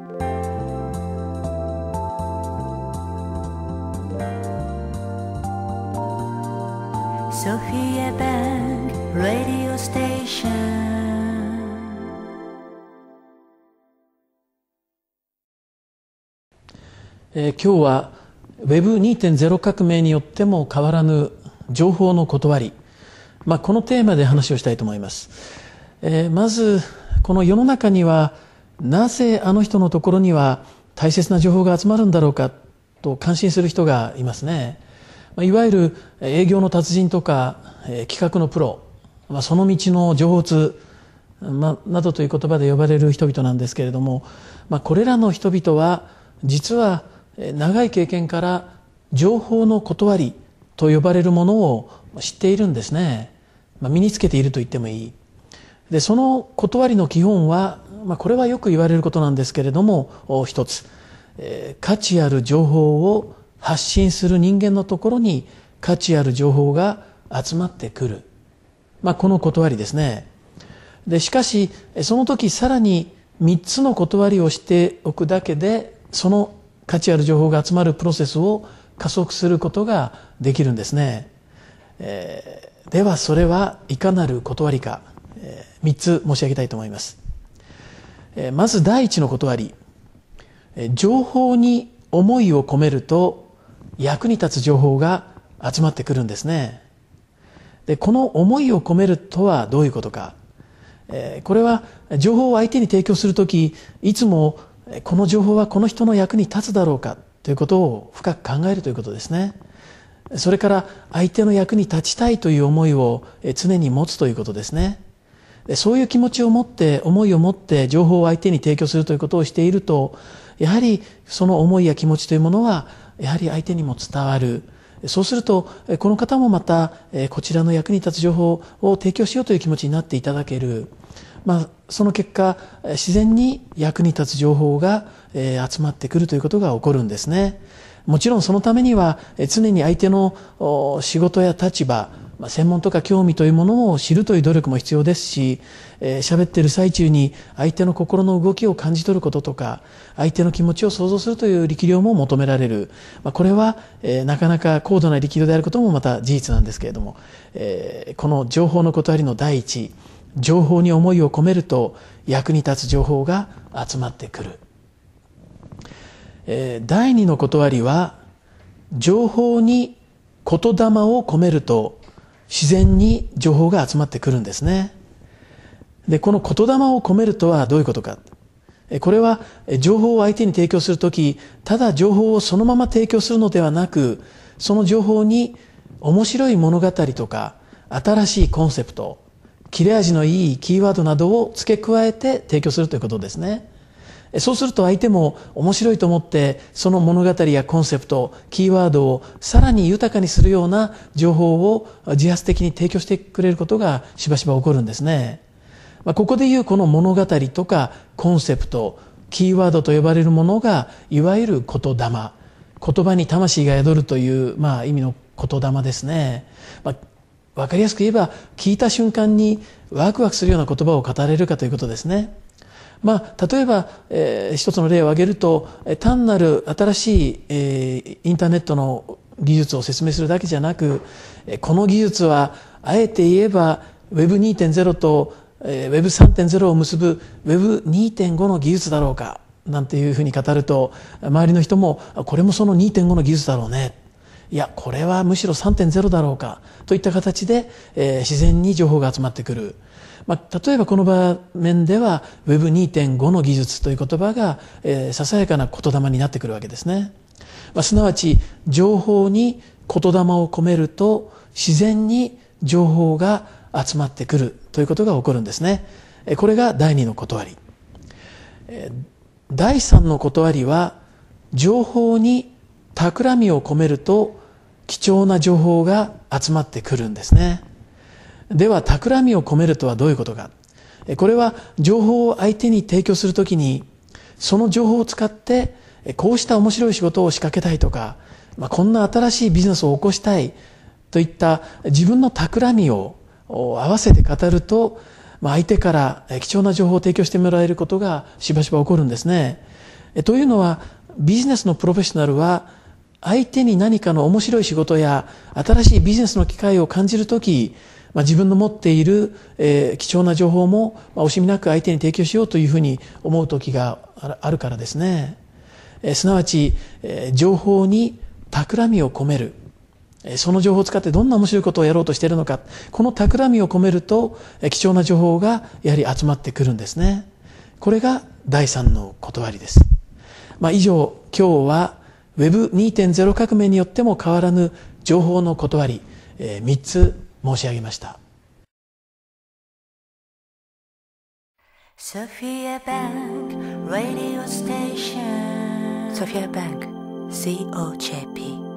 ソフィアバン Bank Radio Station え今日は Web2.0 革命によっても変わらぬ情報の断り、まあ、このテーマで話をしたいと思います、えー、まずこの世の中にはなぜあの人のところには大切な情報が集まるんだろうかと感心する人がいますね。いわゆる営業の達人とか、え企画のプロ、まあ、その道の情報まあ、などという言葉で呼ばれる人々なんですけれども、まあ、これらの人々は実は長い経験から情報の断りと呼ばれるものを知っているんですね、まあ、身につけていると言ってもいいでその断りの基本はまあ、これはよく言われることなんですけれども一つ価値ある情報を発信する人間のところに価値ある情報が集まってくる、まあ、この断りですねでしかしその時さらに3つの断りをしておくだけでその価値ある情報が集まるプロセスを加速することができるんですね、えー、ではそれはいかなる断りか、えー、3つ申し上げたいと思いますまず第一のことあり情報に思いを込めると役に立つ情報が集まってくるんですねでこの思いを込めるとはどういうことかこれは情報を相手に提供する時いつもこの情報はこの人の役に立つだろうかということを深く考えるということですねそれから相手の役に立ちたいという思いを常に持つということですねそういう気持ちを持って思いを持って情報を相手に提供するということをしているとやはりその思いや気持ちというものはやはり相手にも伝わるそうするとこの方もまたこちらの役に立つ情報を提供しようという気持ちになっていただける、まあ、その結果自然に役に立つ情報が集まってくるということが起こるんですねもちろんそのためには常に相手の仕事や立場まあ、専門とか興味というものを知るという努力も必要ですし、えー、喋ってる最中に相手の心の動きを感じ取ることとか、相手の気持ちを想像するという力量も求められる。まあ、これは、えー、なかなか高度な力量であることもまた事実なんですけれども、えー、この情報の断りの第一、情報に思いを込めると役に立つ情報が集まってくる。えー、第二の断りは、情報に言霊を込めると自然に情報が集まってくるんですね。で、この言霊を込めるとはどういうことか。これは情報を相手に提供するとき、ただ情報をそのまま提供するのではなく、その情報に面白い物語とか、新しいコンセプト、切れ味のいいキーワードなどを付け加えて提供するということですね。そうすると相手も面白いと思ってその物語やコンセプトキーワードをさらに豊かにするような情報を自発的に提供してくれることがしばしば起こるんですね、まあ、ここでいうこの物語とかコンセプトキーワードと呼ばれるものがいわゆる言霊言葉に魂が宿るという、まあ、意味の言霊ですね、まあ、分かりやすく言えば聞いた瞬間にワクワクするような言葉を語れるかということですねまあ、例えば、えー、一つの例を挙げると単なる新しい、えー、インターネットの技術を説明するだけじゃなくこの技術はあえて言えば Web2.0 と Web3.0 を結ぶ Web2.5 の技術だろうかなんていうふうに語ると周りの人もこれもその2.5の技術だろうねいやこれはむしろ3.0だろうかといった形で、えー、自然に情報が集まってくる。まあ、例えばこの場面では Web2.5 の技術という言葉が、えー、ささやかな言霊になってくるわけですね、まあ、すなわち情報に言霊を込めると自然に情報が集まってくるということが起こるんですねこれが第2の断り第3の断りは情報に企みを込めると貴重な情報が集まってくるんですねでは企みを込めるとはどういうことかこれは情報を相手に提供するときにその情報を使ってこうした面白い仕事を仕掛けたいとか、まあ、こんな新しいビジネスを起こしたいといった自分の企みを合わせて語ると、まあ、相手から貴重な情報を提供してもらえることがしばしば起こるんですね。というのはビジネスのプロフェッショナルは相手に何かの面白い仕事や新しいビジネスの機会を感じるときまあ、自分の持っている、えー、貴重な情報も、まあ、惜しみなく相手に提供しようというふうに思う時があるからですね、えー、すなわち、えー、情報に企みを込める、えー、その情報を使ってどんな面白いことをやろうとしているのかこの企みを込めると、えー、貴重な情報がやはり集まってくるんですねこれが第三の断りです、まあ、以上今日は Web2.0 革命によっても変わらぬ情報の断り、えー、3つ申し上げましたソフィア・バンク Radio Station ソフィア・バンク COJP